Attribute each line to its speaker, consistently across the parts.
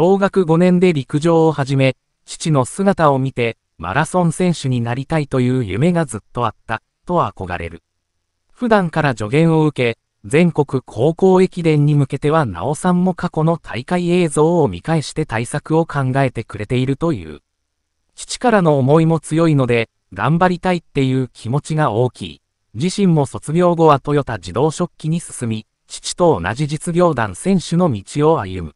Speaker 1: 小学5年で陸上を始め、父の姿を見て、マラソン選手になりたいという夢がずっとあった、と憧れる。普段から助言を受け、全国高校駅伝に向けてはなおさんも過去の大会映像を見返して対策を考えてくれているという。父からの思いも強いので、頑張りたいっていう気持ちが大きい。自身も卒業後はトヨタ自動食器に進み、父と同じ実業団選手の道を歩む。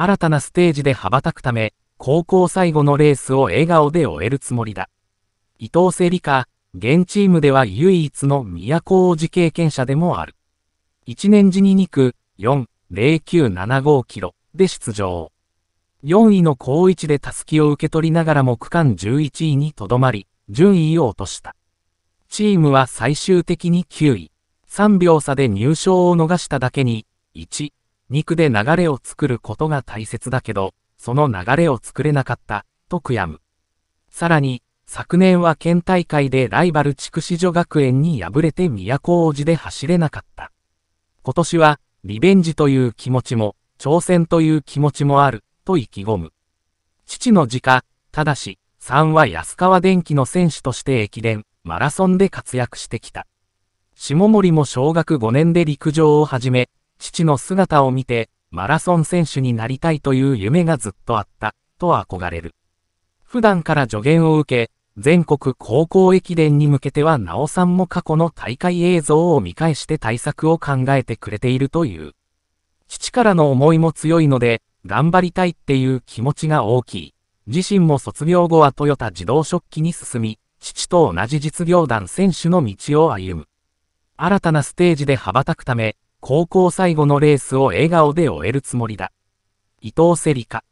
Speaker 1: 新たなステージで羽ばたくため、高校最後のレースを笑顔で終えるつもりだ。伊藤セリカ、現チームでは唯一の都王子経験者でもある。1年時に2区、40975キロで出場。4位の高一で襷を受け取りながらも区間11位にとどまり、順位を落とした。チームは最終的に9位。3秒差で入賞を逃しただけに、1、肉で流れを作ることが大切だけど、その流れを作れなかった、と悔やむ。さらに、昨年は県大会でライバル筑紫女学園に敗れて都王子で走れなかった。今年は、リベンジという気持ちも、挑戦という気持ちもある、と意気込む。父の家、ただし、3は安川電機の選手として駅伝、マラソンで活躍してきた。下森も小学5年で陸上を始め、父の姿を見て、マラソン選手になりたいという夢がずっとあった、と憧れる。普段から助言を受け、全国高校駅伝に向けてはなおさんも過去の大会映像を見返して対策を考えてくれているという。父からの思いも強いので、頑張りたいっていう気持ちが大きい。自身も卒業後はトヨタ自動食器に進み、父と同じ実業団選手の道を歩む。新たなステージで羽ばたくため、高校最後のレースを笑顔で終えるつもりだ。伊藤セリカ